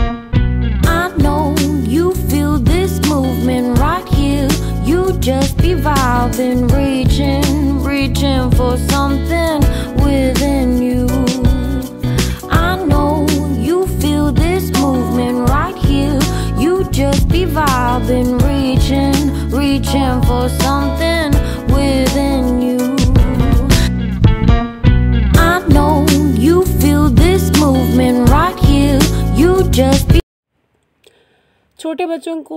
I know you feel this movement right here. You just be vibing, reaching, reaching for something within you. I know you feel this movement right here. You just be vibing, reaching, reaching for something within you. छोटे बच्चों को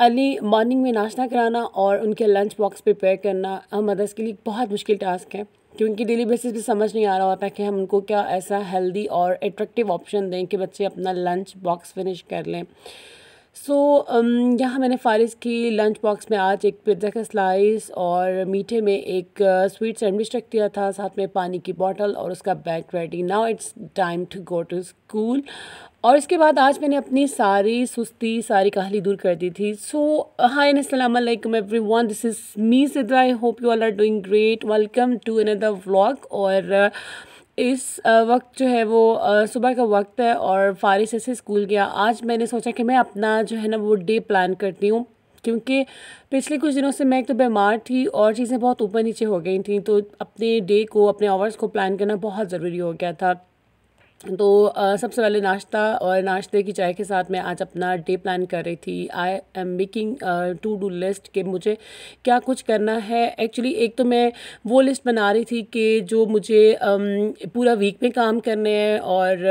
early morning में नाश्ता कराना और उनके lunch box prepare करना हम मदर्स के लिए बहुत मुश्किल टास्क है क्योंकि डेली बेसिस पे समझ नहीं आ रहा होता कि हम उनको क्या ऐसा हेल्दी और एट्रैक्टिव ऑप्शन दें कि बच्चे अपना लंच बॉक्स फिनिश कर लें सो so, um, यहाँ मैंने फारिश की लंच बॉक्स में आज एक पिज़्ज़ा का स्लाइस और मीठे में एक स्वीट uh, सैंडविच रख दिया था साथ में पानी की बॉटल और उसका bag ready now it's time to go to school और इसके बाद आज मैंने अपनी सारी सुस्ती सारी काहली दूर कर दी थी सो हाई एंड असलम everyone this is me Sidra I hope you all are doing great welcome to another vlog और uh, इस uh, वक्त जो है वो uh, सुबह का वक्त है और फारिश ऐसे स्कूल गया आज मैंने सोचा कि मैं अपना जो है ना वो डे प्लान करती हूँ क्योंकि पिछले कुछ दिनों से मैं एक तो बीमार थी और चीज़ें बहुत ऊपर नीचे हो गई थी तो अपने डे को अपने आवर्स को प्लान करना बहुत ज़रूरी हो गया था तो आ, सबसे पहले नाश्ता और नाश्ते की चाय के साथ मैं आज अपना डे प्लान कर रही थी I am making to do list कि मुझे क्या कुछ करना है एक्चुअली एक तो मैं वो लिस्ट बना रही थी कि जो मुझे पूरा वीक में काम करने हैं और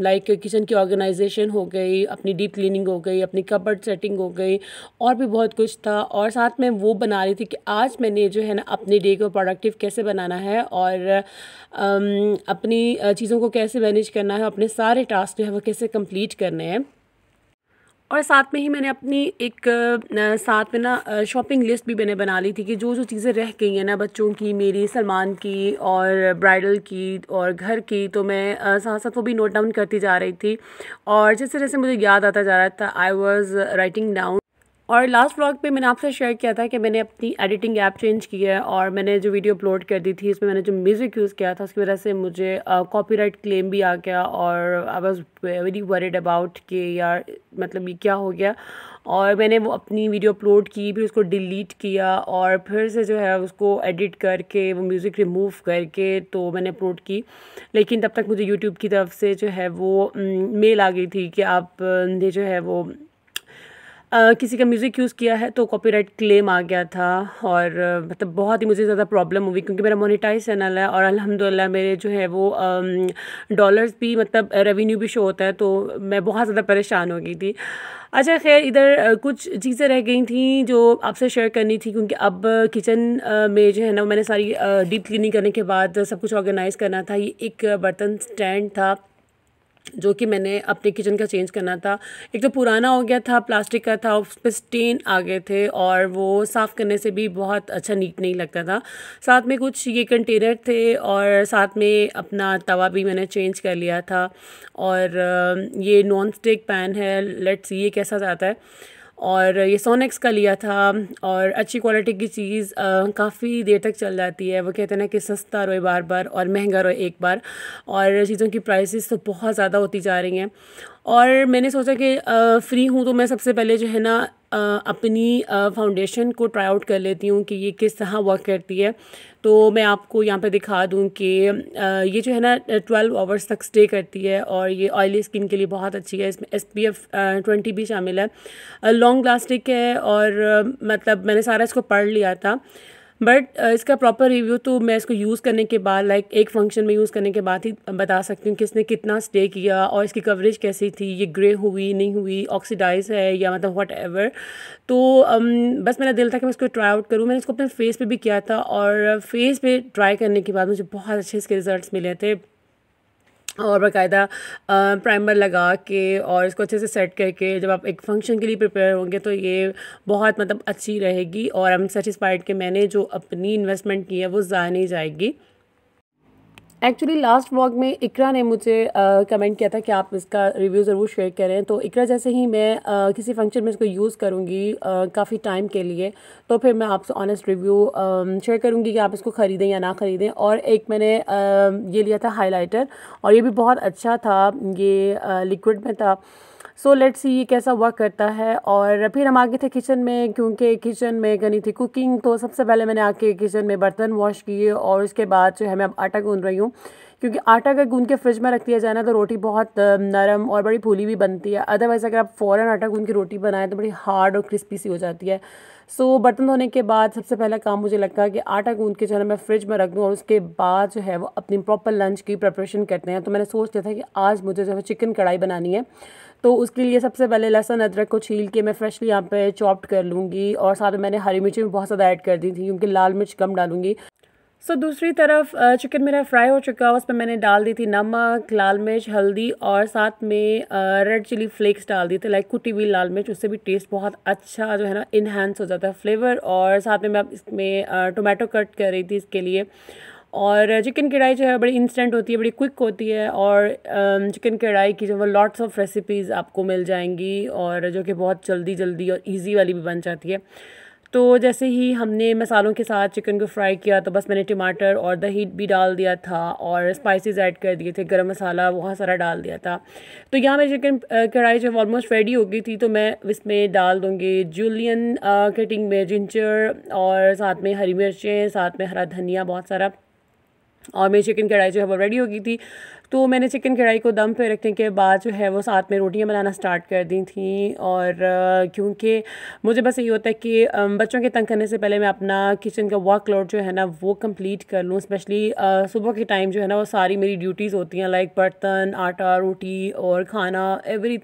लाइक किचन की ऑर्गेनाइजेशन हो गई अपनी डीप क्लीनिंग हो गई अपनी कपड़ सेटिंग हो गई और भी बहुत कुछ था और साथ में वो बना रही थी कि आज मैंने जो है ना अपने डे को प्रोडक्टिव कैसे बनाना है और अपनी चीज़ों को कैसे मैनेज करना है अपने सारे टास्क जो है वो कैसे कंप्लीट करने हैं और साथ में ही मैंने अपनी एक साथ में ना शॉपिंग लिस्ट भी मैंने बना ली थी कि जो जो चीज़ें रह गई हैं ना बच्चों की मेरी सलमान की और ब्राइडल की और घर की तो मैं साथ साथ वो भी नोट डाउन करती जा रही थी और जैसे जैसे मुझे याद आता जा रहा था आई वॉज़ राइटिंग डाउन और लास्ट व्लॉग पे मैंने आपसे शेयर किया था कि मैंने अपनी एडिटिंग ऐप चेंज की है और मैंने जो वीडियो अपलोड कर दी थी इसमें मैंने जो म्यूज़िक यूज़ किया था उसकी वजह से मुझे कॉपीराइट uh, क्लेम भी आ गया और I was very worried about कि यार मतलब ये क्या हो गया और मैंने वो अपनी वीडियो अपलोड की फिर उसको डिलीट किया और फिर से जो है उसको एडिट करके वो म्यूज़िक रिमूव करके तो मैंने अपलोड की लेकिन तब तक मुझे यूट्यूब की तरफ से जो है वो मेल आ गई थी कि आप ने जो है वो किसी का म्यूज़िक यूज़ किया है तो कॉपीराइट क्लेम आ गया था और मतलब बहुत ही मुझे ज़्यादा प्रॉब्लम हुई क्योंकि मेरा मोनेटाइज चैनल है और अल्हम्दुलिल्लाह मेरे जो है वो डॉलर्स भी मतलब रेवेन्यू भी शो होता है तो मैं बहुत ज़्यादा परेशान हो गई थी अच्छा खैर इधर कुछ चीज़ें रह गई थी जो आपसे शेयर करनी थी क्योंकि अब किचन में जो है ना मैंने सारी डीप क्लीनिंग करने के बाद सब कुछ ऑर्गेनाइज़ करना था ये एक बर्तन स्टैंड था जो कि मैंने अपने किचन का चेंज करना था एक तो पुराना हो गया था प्लास्टिक का था उस पर स्टेन आ गए थे और वो साफ़ करने से भी बहुत अच्छा नीट नहीं लगता था साथ में कुछ ये कंटेनर थे और साथ में अपना तवा भी मैंने चेंज कर लिया था और ये नॉन स्टिक पैन है लेट्स ये कैसा जाता है और ये सोनेक्स का लिया था और अच्छी क्वालिटी की चीज़ काफ़ी देर तक चल जाती है वो कहते हैं ना कि सस्ता रोए बार बार और महंगा रोए एक बार और चीज़ों की प्राइसेस तो बहुत ज़्यादा होती जा रही हैं और मैंने सोचा कि फ़्री हूँ तो मैं सबसे पहले जो है ना अपनी फाउंडेशन को ट्राई आउट कर लेती हूँ कि ये किस तरह वर्क करती है तो मैं आपको यहाँ पे दिखा दूँ कि ये जो है ना ट्वेल्व आवर्स तक स्टे करती है और ये ऑयली स्किन के लिए बहुत अच्छी है इसमें एस पी एफ ट्वेंटी भी शामिल है लॉन्ग लास्टिक है और मतलब मैंने सारा इसको पढ़ लिया था बट uh, इसका प्रॉपर रिव्यू तो मैं इसको यूज़ करने के बाद लाइक एक फंक्शन में यूज़ करने के बाद ही बता सकती हूँ कि इसने कितना स्टे किया और इसकी कवरेज कैसी थी ये ग्रे हुई नहीं हुई ऑक्सीडाइज है या मतलब वट एवर तो um, बस मेरा दिल था कि मैं इसको ट्राई आउट करूँ मैंने इसको अपने फेस पे भी किया था और फेस पे ट्राई करने के बाद मुझे बहुत अच्छे इसके रिजल्ट्स मिले थे और बाकायदा प्राइमर लगा के और इसको अच्छे से सेट करके जब आप एक फंक्शन के लिए प्रिपेयर होंगे तो ये बहुत मतलब अच्छी रहेगी और आई एम सेटिस्फाइड कि मैंने जो अपनी इन्वेस्टमेंट की है वो ज़्यादा नहीं जाएगी एक्चुअली लास्ट व्लॉग में इकरा ने मुझे कमेंट uh, किया था कि आप इसका रिव्यू ज़रूर शेयर करें तो इकरा जैसे ही मैं आ, uh, किसी फंक्शन में इसको यूज़ करूँगी uh, काफ़ी टाइम के लिए तो फिर मैं आपसे ऑनेस्ट रिव्यू शेयर करूँगी कि आप इसको ख़रीदें या ना ख़रीदें और एक मैंने आ, ये लिया था हाईलाइटर और ये भी बहुत अच्छा था ये लिक्विड में था सो लेट्स सी ये कैसा वर्क करता है और फिर हम आगे थे किचन में क्योंकि किचन में करनी थी कुकिंग तो सबसे पहले मैंने आके किचन में बर्तन वॉश किए और उसके बाद जो है मैं अब आटा गूंद रही हूँ क्योंकि आटा अगर गूंद के फ्रिज में रख दिया जाए ना तो रोटी बहुत नरम और बड़ी फूली भी बनती है अदरवाइज़ अगर आप फ़ौरन आटा गूंद की रोटी बनाएं तो बड़ी हार्ड और क्रिस्पी सी हो जाती है सो so, बर्तन धोने के बाद सबसे पहला काम मुझे लगता है कि आटा गूंद के जो है मैं फ्रिज में रख दूँ और उसके बाद जो है वो अपनी प्रॉपर लंच की प्रपरेशन करते हैं तो मैंने सोच लिया था कि आज मुझे जो है चिकन कढ़ाई बनानी है तो उसके लिए सबसे पहले लहसन अदरक को छील के मैं फ्रेशली यहाँ पे चॉप्ड कर लूँगी और साथ में मैंने हरी मिर्च भी बहुत ज़्यादा ऐड कर दी थी क्योंकि लाल मिर्च कम डालूँगी सो so, दूसरी तरफ चिकन मेरा फ्राई हो चुका है उस पर मैंने डाल दी थी नमक लाल मिर्च हल्दी और साथ में रेड चिली फ्लेक्स डाल दिए थे लाइक कुटी हुई लाल मिर्च उससे भी टेस्ट बहुत अच्छा जो है ना इन्हेंस हो जाता है फ्लेवर और साथ में मैं इसमें टोमेटो कट कर रही थी इसके लिए और चिकन कढ़ाई जो है बड़ी इंस्टेंट होती है बड़ी क्विक होती है और चिकन कढ़ाई की जो है लॉट्स ऑफ रेसिपीज़ आपको मिल जाएंगी और जो कि बहुत जल्दी जल्दी और ईजी वाली भी बन जाती है तो जैसे ही हमने मसालों के साथ चिकन को फ्राई किया तो बस मैंने टमाटर और दही भी डाल दिया था और स्पाइसेस ऐड कर दिए थे गरम मसाला बहुत सारा डाल दिया था तो यहाँ मेरी चिकन कढ़ाई जब ऑलमोस्ट रेडी हो गई थी तो मैं इसमें डाल दूँगी जूलियन कटिंग में जिंजर और साथ में हरी मिर्चें साथ में हरा धनिया बहुत सारा और मेरी चिकन कढ़ाई जो है वो रेडी हो गई थी तो मैंने चिकन कढ़ाई को दम पे रखने के बाद जो है वो साथ में रोटियाँ बनाना स्टार्ट कर दी थी और क्योंकि मुझे बस यही होता है कि बच्चों के तंग करने से पहले मैं अपना किचन का वर्क लोड जो है ना वो कंप्लीट कर लूँ स्पेशली सुबह के टाइम जो है ना वो सारी मेरी ड्यूटीज़ होती हैं लाइक बर्तन आटा रोटी और खाना एवरी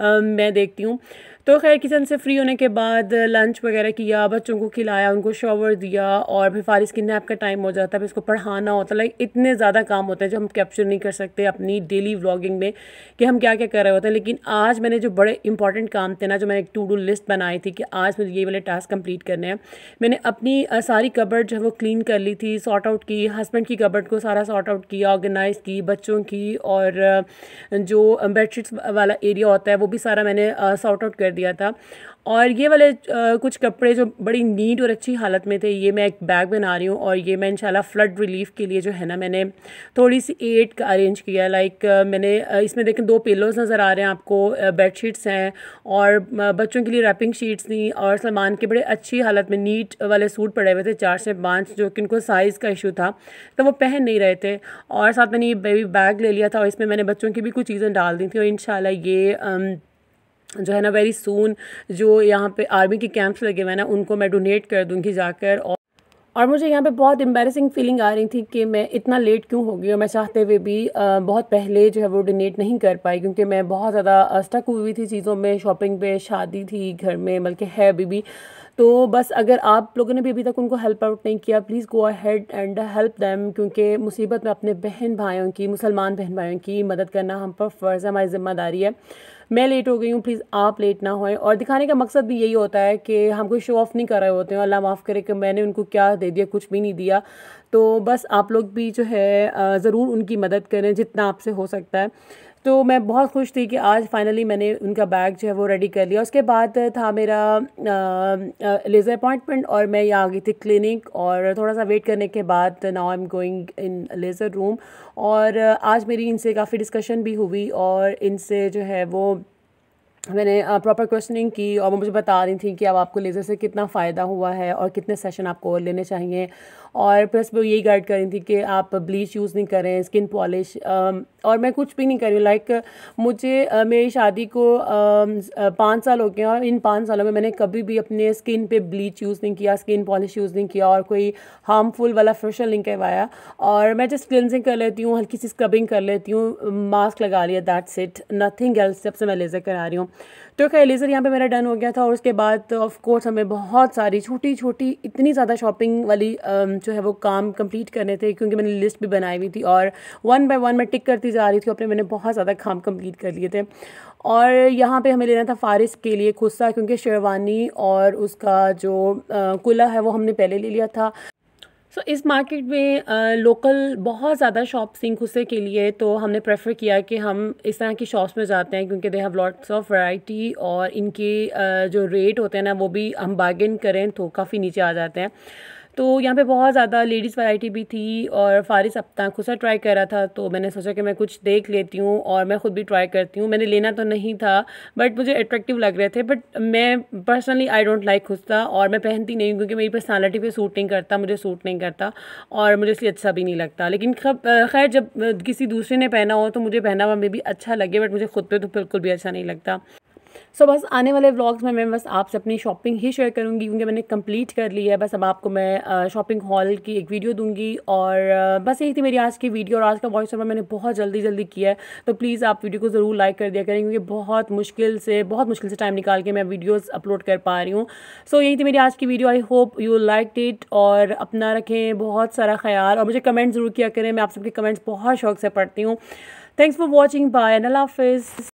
मैं देखती हूँ तो खैर किचन से फ्री होने के बाद लंच वगैरह किया बच्चों को खिलाया उनको शॉवर दिया और फिर फारिश की नैप का टाइम हो जाता है फिर इसको पढ़ाना होता है लाइक इतने ज़्यादा काम होते हैं जो हम कैप्चर नहीं कर सकते अपनी डेली व्लॉगिंग में कि हम क्या क्या कर रहे होते हैं लेकिन आज मैंने जो बड़े इंपॉर्टेंट काम थे ना जो मैंने एक टू डू लिस्ट बनाई थी कि आज मुझे ये वाले टास्क कंप्लीट करने हैं मैंने अपनी सारी कबर्ड जो है वो क्लीन कर ली थी सॉर्ट आउट की हस्बैंड की कबर्ड को सारा सॉर्ट आउट किया ऑर्गेनाइज की बच्चों की और जो बेडशीट्स वाला एरिया होता है वो भी सारा मैंने सॉर्ट आउट कर दिया था और ये वाले कुछ कपड़े जो बड़ी नीट और अच्छी हालत में थे ये मैं एक बैग बना रही हूँ और ये मैं इंशाल्लाह फ्लड रिलीफ के लिए जो है ना मैंने थोड़ी सी एट का अरेंज किया लाइक मैंने इसमें देखें दो पिलोज नज़र आ रहे हैं आपको बेड शीट्स हैं और बच्चों के लिए रैपिंग शीट्स थी और सलमान के बड़े अच्छी हालत में नीट वाले सूट पड़े हुए थे चार से पाँच जो कि उनको साइज़ का इशू था तो वो पहन नहीं रहे थे और साथ मैंने ये बेबी बैग ले लिया था और इसमें मैंने बच्चों की भी कुछ चीज़ें डाल दी थी और इन ये जो है ना वेरी सून जो यहाँ पे आर्मी के कैंप्स लगे हुए हैं ना उनको मैं डोनेट कर दूँगी जाकर और और मुझे यहाँ पे बहुत एम्बेसिंग फीलिंग आ रही थी कि मैं इतना लेट क्यों हो गई और मैं चाहते हुए भी बहुत पहले जो है वो डोनेट नहीं कर पाई क्योंकि मैं बहुत ज़्यादा स्टक हुई थी चीज़ों में शॉपिंग पे शादी थी घर में बल्कि है अभी भी तो बस अगर आप लोगों ने भी अभी तक उनको हेल्प आउट नहीं किया please go ahead and help them क्योंकि मुसीबत में अपने बहन भाइयों की मुसलमान बहन भाइयों की मदद करना हम पर फ़र्ज़ हमारी ज़िम्मेदारी है मैं लेट हो गई हूँ प्लीज़ आप लेट ना होए और दिखाने का मकसद भी यही होता है कि हम कोई शो ऑफ नहीं कर रहे होते हैं अल्लाह माफ़ करे कि मैंने उनको क्या दे दिया कुछ भी नहीं दिया तो बस आप लोग भी जो है ज़रूर उनकी मदद करें जितना आपसे हो सकता है तो मैं बहुत खुश थी कि आज फाइनली मैंने उनका बैग जो है वो रेडी कर लिया उसके बाद था मेरा लेज़र अपॉइंटमेंट और मैं यहाँ आ गई थी क्लिनिक और थोड़ा सा वेट करने के बाद now I am going in leisure room और आज मेरी इनसे काफ़ी डिस्कशन भी हुई और इनसे जो है वो मैंने प्रॉपर क्वेश्चनिंग की और वो मुझे बता रही थी कि अब आपको लेज़र से कितना फ़ायदा हुआ है और कितने सेशन आपको लेने चाहिए और प्लस वो यही गाइड कर रही थी कि आप ब्लीच यूज़ नहीं करें स्किन पॉलिश और मैं कुछ भी नहीं कर रही हूँ लाइक मुझे uh, मेरी शादी को um, uh, पाँच साल हो गए और इन पाँच सालों में मैंने कभी भी अपने स्किन पे ब्लीच यूज़ नहीं किया स्किन पॉलिश यूज़ नहीं किया और कोई हार्मफुल वाला फेशियल नहीं करवाया और मैं जस्ट क्लिनजिंग कर लेती हूँ हल्की सी स्क्रबिंग कर लेती हूँ मास्क लगा लिया दैट्स इट नथिंग एल्स जब से मैं लेज़र करा रही हूँ तो खैर लेज़र यहाँ पे मेरा डन हो गया था और उसके बाद ऑफ कोर्स हमें बहुत सारी छोटी छोटी इतनी ज़्यादा शॉपिंग वाली जो है वो काम कंप्लीट करने थे क्योंकि मैंने लिस्ट भी बनाई हुई थी और वन बाय वन मैं टिक करती जा रही थी अपने मैंने बहुत ज़्यादा काम कंप्लीट कर लिए थे और यहाँ पे हमें लेना था फ़ारिस के लिए खुस्सा क्योंकि शेरवानी और उसका जो कुला है वो हमने पहले ले लिया था सो so, इस मार्केट में आ, लोकल बहुत ज़्यादा शॉप सिंह खुसे के लिए तो हमने प्रेफर किया कि हम इस तरह की शॉप्स में जाते हैं क्योंकि they have lots of variety और इनके आ, जो रेट होते हैं ना वो भी हम बार्गेन करें तो काफ़ी नीचे आ जाते हैं तो यहाँ पे बहुत ज़्यादा लेडीज़ वैरायटी भी थी और फारिस अपना खुसा ट्राई कर रहा था तो मैंने सोचा कि मैं कुछ देख लेती हूँ और मैं ख़ुद भी ट्राई करती हूँ मैंने लेना तो नहीं था बट मुझे अट्रैक्टिव लग रहे थे बट मैं पर्सनली आई डोंट लाइक खुस्ता और मैं पहनती नहीं क्योंकि मेरी पर्सनैलिटी पर सूट नहीं करता मुझे सूट नहीं करता और मुझे इसलिए अच्छा भी नहीं लगता लेकिन खैर जब किसी दूसरे ने पहना हो तो मुझे पहना हुआ मे भी अच्छा लगे बट मुझे खुद पर तो बिल्कुल भी अच्छा नहीं लगता सो so, बस आने वाले व्लॉग्स में मैं बस आपसे अपनी शॉपिंग ही शेयर करूँगी क्योंकि मैंने कंप्लीट कर ली है बस अब आपको मैं शॉपिंग हॉल की एक वीडियो दूंगी और बस यही थी मेरी आज की वीडियो और आज का वॉइस ओवर मैंने बहुत जल्दी जल्दी किया है तो प्लीज़ आप वीडियो को ज़रूर लाइक कर दिया करें क्योंकि बहुत मुश्किल से बहुत मुश्किल से टाइम निकाल के मैं वीडियोज़ अपलोड कर पा रही हूँ सो so, यही थी मेरी आज की video I hope you like it और अपना रखें बहुत सारा ख्याल और मुझे कमेंट ज़रूर किया करें मैं आप सबके कमेंट्स बहुत शौक से पढ़ती हूँ थैंक्स फॉर वॉचिंग बाय अल्लाह हाफिज़